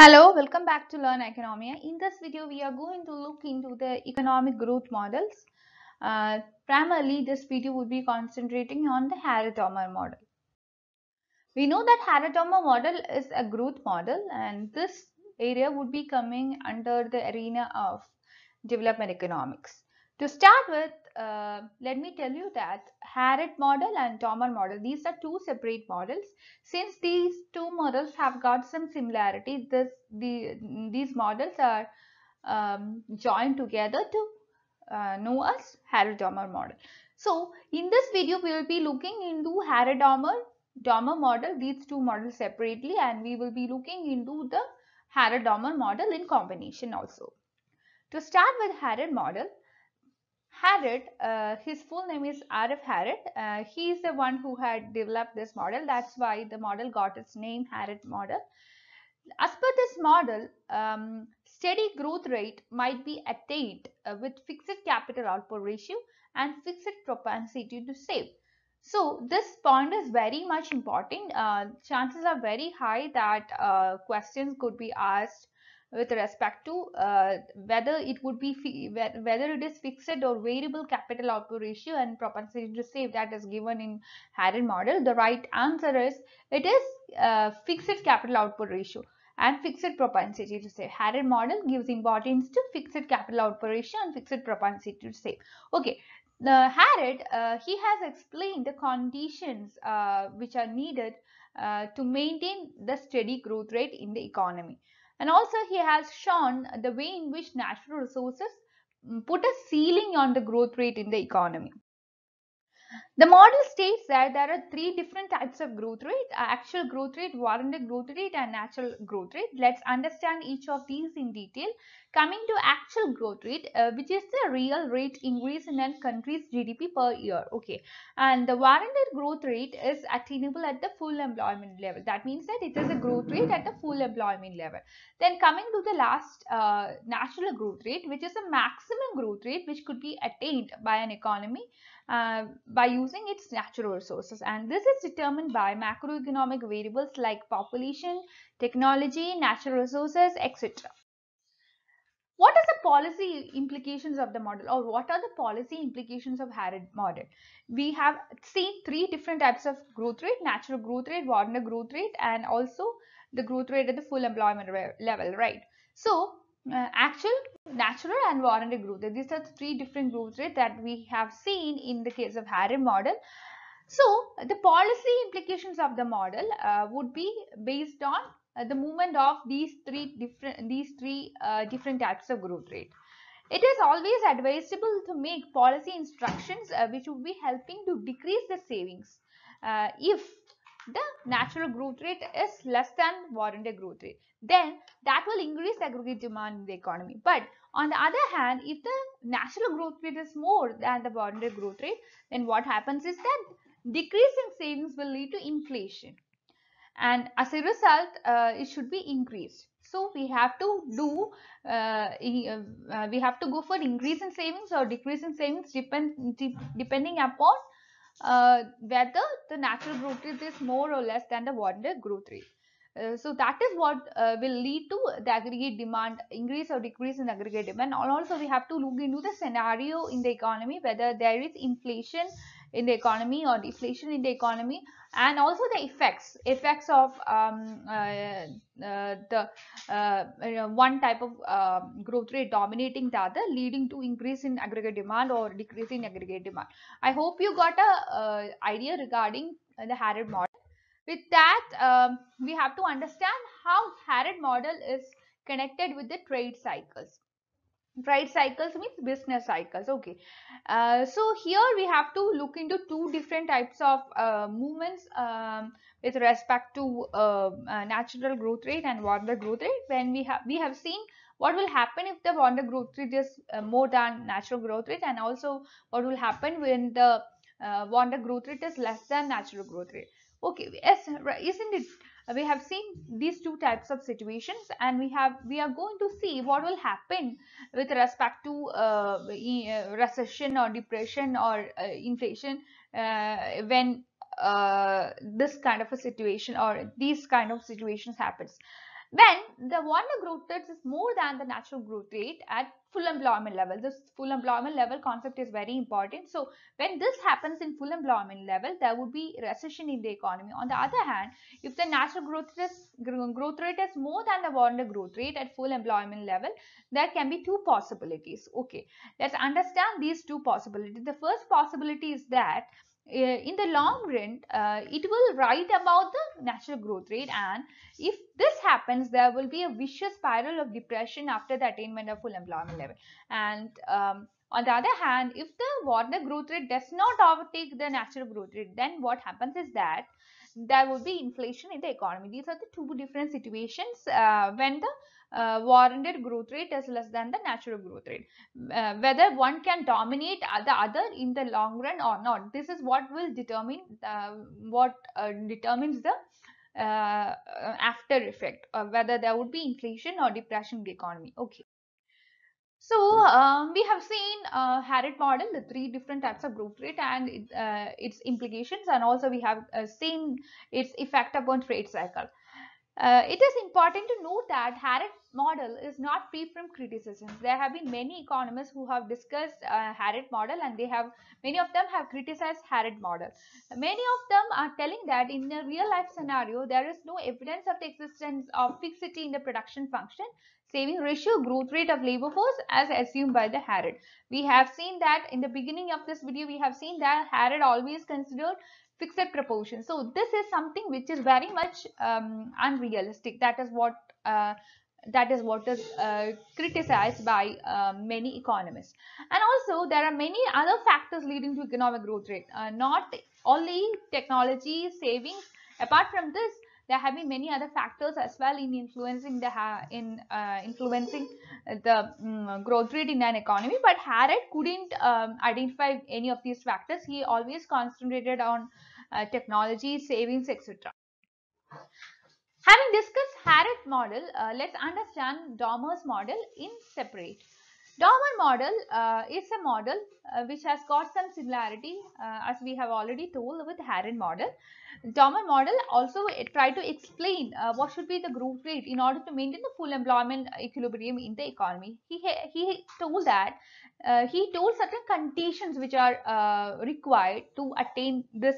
Hello, welcome back to Learn Economia. In this video, we are going to look into the economic growth models. Uh, primarily, this video would be concentrating on the Harrit-Omer model. We know that Harrit-Omer model is a growth model and this area would be coming under the arena of development economics. To start with, uh, let me tell you that Harrod model and Dahmer model, these are two separate models. Since these two models have got some similarity, this, the, these models are um, joined together to uh, know as Harrod-Dahmer model. So, in this video, we will be looking into Harrod-Dahmer Dahmer model, these two models separately and we will be looking into the Harrod-Dahmer model in combination also. To start with Harrod model, Harrod, uh, his full name is R.F. Harrod. Uh, he is the one who had developed this model. That's why the model got its name Harrod model. As per this model, um, steady growth rate might be attained uh, with fixed capital output ratio and fixed propensity to save. So this point is very much important. Uh, chances are very high that uh, questions could be asked with respect to uh, whether it would be whether it is fixed or variable capital output ratio and propensity to save that is given in Harrod model the right answer is it is uh, fixed capital output ratio and fixed propensity to save. Harrod model gives importance to fixed capital output ratio and fixed propensity to save. Okay, the Harrod uh, he has explained the conditions uh, which are needed uh, to maintain the steady growth rate in the economy. And also he has shown the way in which natural resources mm, put a ceiling on the growth rate in the economy. The model states that there are three different types of growth rate, uh, actual growth rate, warranted growth rate and natural growth rate. Let's understand each of these in detail. Coming to actual growth rate, uh, which is the real rate increase in a country's GDP per year. Okay. And the warranted growth rate is attainable at the full employment level. That means that it is a growth rate at the full employment level. Then coming to the last uh, natural growth rate, which is a maximum growth rate which could be attained by an economy uh, by using using its natural resources and this is determined by macroeconomic variables like population, technology, natural resources, etc. What is the policy implications of the model or what are the policy implications of Harrod model? We have seen three different types of growth rate, natural growth rate, Wagner growth rate and also the growth rate at the full employment level, right? So uh, actual, natural and voluntary growth rate. These are the three different growth rates that we have seen in the case of Harry model. So, the policy implications of the model uh, would be based on uh, the movement of these three different these three uh, different types of growth rate. It is always advisable to make policy instructions uh, which would be helping to decrease the savings uh, if the natural growth rate is less than warranted growth rate, then that will increase aggregate demand in the economy. But on the other hand, if the natural growth rate is more than the warranted growth rate, then what happens is that decreasing savings will lead to inflation. And as a result, uh, it should be increased. So we have to do, uh, uh, we have to go for increase in savings or decrease in savings depend, depending upon uh, whether the natural growth rate is more or less than the water growth rate. Uh, so that is what uh, will lead to the aggregate demand increase or decrease in aggregate demand and also we have to look into the scenario in the economy whether there is inflation in the economy or deflation in the economy and also the effects effects of um, uh, uh, the uh, one type of um, growth rate dominating the other leading to increase in aggregate demand or decrease in aggregate demand i hope you got a uh, idea regarding the harrod model with that um, we have to understand how harrod model is connected with the trade cycles trade cycles means business cycles okay uh, so here we have to look into two different types of uh, movements um, with respect to um, uh, natural growth rate and water growth rate when we have we have seen what will happen if the water growth rate is uh, more than natural growth rate and also what will happen when the uh, water growth rate is less than natural growth rate okay yes isn't it we have seen these two types of situations and we have we are going to see what will happen with respect to uh, uh recession or depression or uh, inflation uh, when uh, this kind of a situation or these kind of situations happens when the Warner growth rate is more than the natural growth rate at full employment level. This full employment level concept is very important. So when this happens in full employment level, there would be recession in the economy. On the other hand, if the natural growth rate is, growth rate is more than the Warner growth rate at full employment level, there can be two possibilities. Okay, let's understand these two possibilities. The first possibility is that Eh, in the long run, uh, it will write about the natural growth rate and if this happens, there will be a vicious spiral of depression after the attainment of full employment level. And um, on the other hand, if the Warner growth rate does not overtake the natural growth rate, then what happens is that there will be inflation in the economy. These are the two different situations uh, when the uh, warranted growth rate is less than the natural growth rate. Uh, whether one can dominate the other in the long run or not. This is what will determine the, uh, what uh, determines the uh, after effect uh, whether there would be inflation or depression in the economy. Okay. So um, we have seen uh, Harrod model, the three different types of growth rate and its implications and also we have seen its effect upon trade cycle. Uh, it is important to note that Harrod model is not free from criticisms. There have been many economists who have discussed uh, Harrod model and they have many of them have criticized Harrod model. Many of them are telling that in a real life scenario there is no evidence of the existence of fixity in the production function saving ratio growth rate of labor force as assumed by the Harrod. We have seen that in the beginning of this video we have seen that Harrod always considered fixed proportion. So this is something which is very much um, unrealistic. That is what uh, that is what is uh, criticized by uh, many economists. And also there are many other factors leading to economic growth rate. Uh, not only technology savings. Apart from this, there have been many other factors as well in influencing the in uh, influencing the um, growth rate in an economy but harrod couldn't um, identify any of these factors he always concentrated on uh, technology savings etc having discussed harrod model uh, let's understand dormer's model in separate Dauber model uh, is a model uh, which has got some similarity uh, as we have already told with Harrod model. Dauber model also tried to explain uh, what should be the growth rate in order to maintain the full employment equilibrium in the economy. He, he told that uh, he told certain conditions which are uh, required to attain this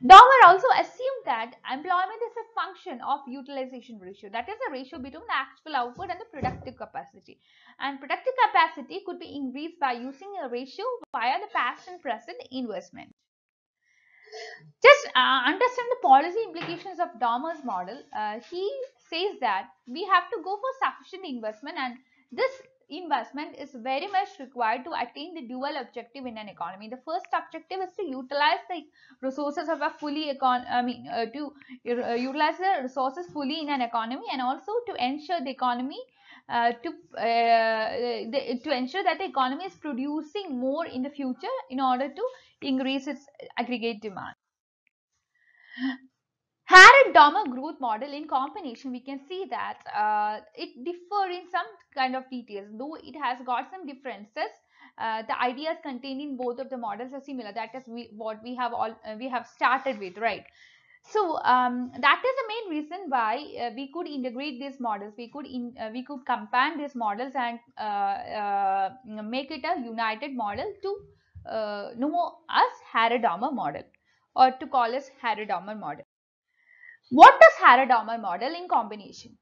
Dahmer also assumed that employment is a function of utilization ratio. That is the ratio between the actual output and the productive capacity. And productive capacity could be increased by using a ratio via the past and present investment. Just uh, understand the policy implications of Dahmer's model. Uh, he says that we have to go for sufficient investment and this investment is very much required to attain the dual objective in an economy. The first objective is to utilize the resources of a fully econ I mean uh, to uh, utilize the resources fully in an economy and also to ensure the economy uh, to uh, the, to ensure that the economy is producing more in the future in order to increase its aggregate demand. Harrod Dahmer growth model in combination we can see that uh, it differ in some kind of details though it has got some differences uh, the ideas contained in both of the models are similar that is we, what we have all uh, we have started with right so um, that is the main reason why uh, we could integrate these models we could in, uh, we could combine these models and uh, uh, make it a united model to know as harrod dahmer model or to call as harrod dahmer model what does harrer model in combination?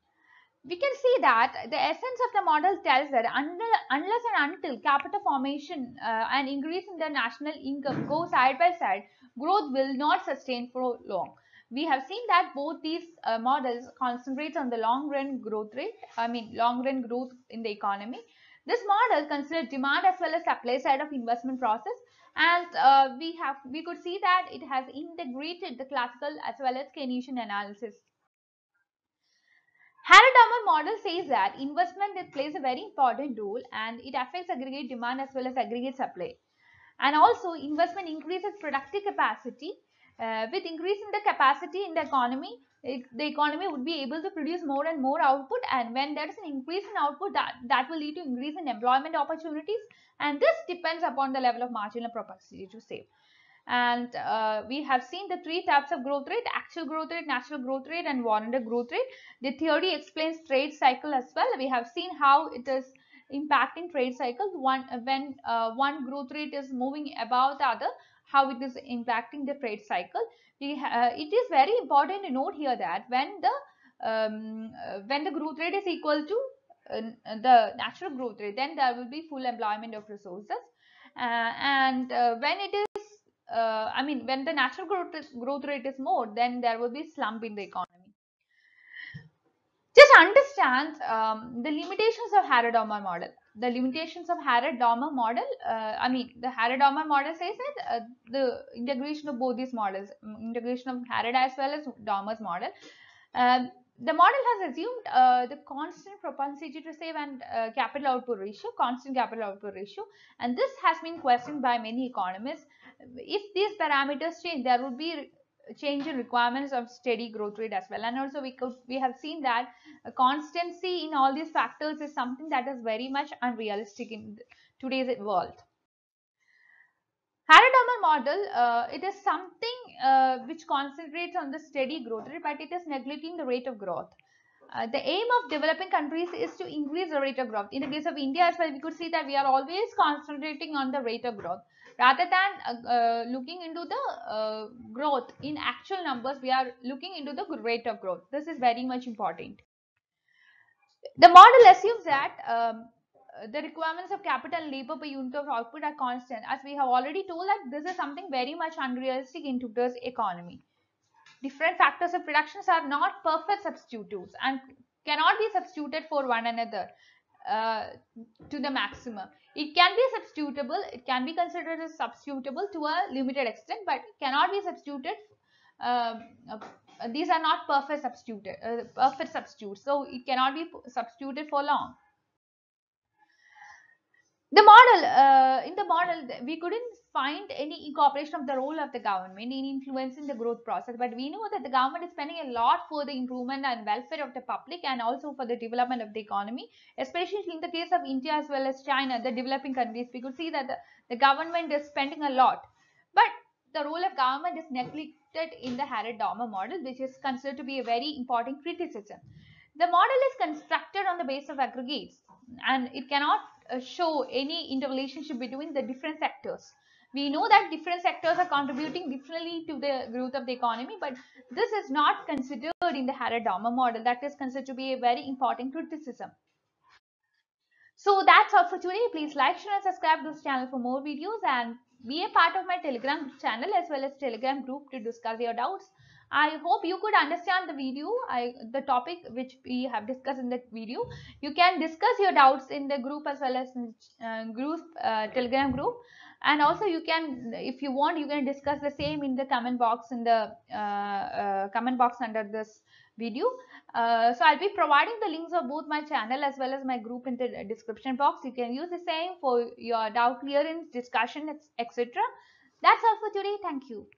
We can see that the essence of the model tells that unless and until capital formation uh, and increase in the national income go side by side, growth will not sustain for long. We have seen that both these uh, models concentrate on the long run growth rate, I mean long run growth in the economy. This model considers demand as well as supply side of investment process and uh, we have we could see that it has integrated the classical as well as Keynesian analysis. Harrod-Dummer model says that investment plays a very important role and it affects aggregate demand as well as aggregate supply. And also investment increases productive capacity uh, with increase in the capacity in the economy, it, the economy would be able to produce more and more output and when there is an increase in output that, that will lead to increase in employment opportunities and this depends upon the level of marginal propensity to save and uh, we have seen the three types of growth rate actual growth rate natural growth rate and warranted growth rate the theory explains trade cycle as well we have seen how it is impacting trade cycle one when uh, one growth rate is moving above the other how it is impacting the trade cycle. We, uh, it is very important to note here that when the um, uh, when the growth rate is equal to uh, the natural growth rate, then there will be full employment of resources. Uh, and uh, when it is, uh, I mean, when the natural growth, growth rate is more, then there will be slump in the economy understand um, the limitations of Harrod-Domar model. The limitations of Harrod-Domar model, uh, I mean, the Harrod-Domar model says that uh, the integration of both these models, mm, integration of Harrod as well as Dahmer's model, um, the model has assumed uh, the constant propensity to save and uh, capital output ratio, constant capital output ratio, and this has been questioned by many economists. If these parameters change, there would be change in requirements of steady growth rate as well and also we could we have seen that constancy in all these factors is something that is very much unrealistic in today's world Heterodermal model, uh, it is something uh, which concentrates on the steady growth rate, but it is neglecting the rate of growth. Uh, the aim of developing countries is to increase the rate of growth. In the case of India as well, we could see that we are always concentrating on the rate of growth rather than uh, uh, looking into the uh, growth in actual numbers we are looking into the rate of growth this is very much important the model assumes that um, the requirements of capital and labor per unit of output are constant as we have already told that this is something very much unrealistic in today's economy different factors of productions are not perfect substitutes and cannot be substituted for one another uh, to the maximum. It can be substitutable, it can be considered as substitutable to a limited extent, but cannot be substituted. Um, uh, these are not perfect substitute, uh, perfect substitutes, so it cannot be substituted for long. The model, uh, in the model, we couldn't find any incorporation of the role of the government in influencing the growth process. But we know that the government is spending a lot for the improvement and welfare of the public and also for the development of the economy, especially in the case of India as well as China, the developing countries. We could see that the, the government is spending a lot. But the role of government is neglected in the Harrod-Dormer model, which is considered to be a very important criticism. The model is constructed on the basis of aggregates and it cannot uh, show any interrelationship between the different sectors. We know that different sectors are contributing differently to the growth of the economy, but this is not considered in the harrod model. That is considered to be a very important criticism. So that's all for today. Please like, share and subscribe to this channel for more videos and be a part of my Telegram channel as well as Telegram group to discuss your doubts. I hope you could understand the video, I, the topic which we have discussed in the video. You can discuss your doubts in the group as well as in, uh, group, uh, Telegram group and also you can if you want you can discuss the same in the comment box in the uh, uh, comment box under this video uh, so i'll be providing the links of both my channel as well as my group in the description box you can use the same for your doubt clearance discussion etc that's all for today thank you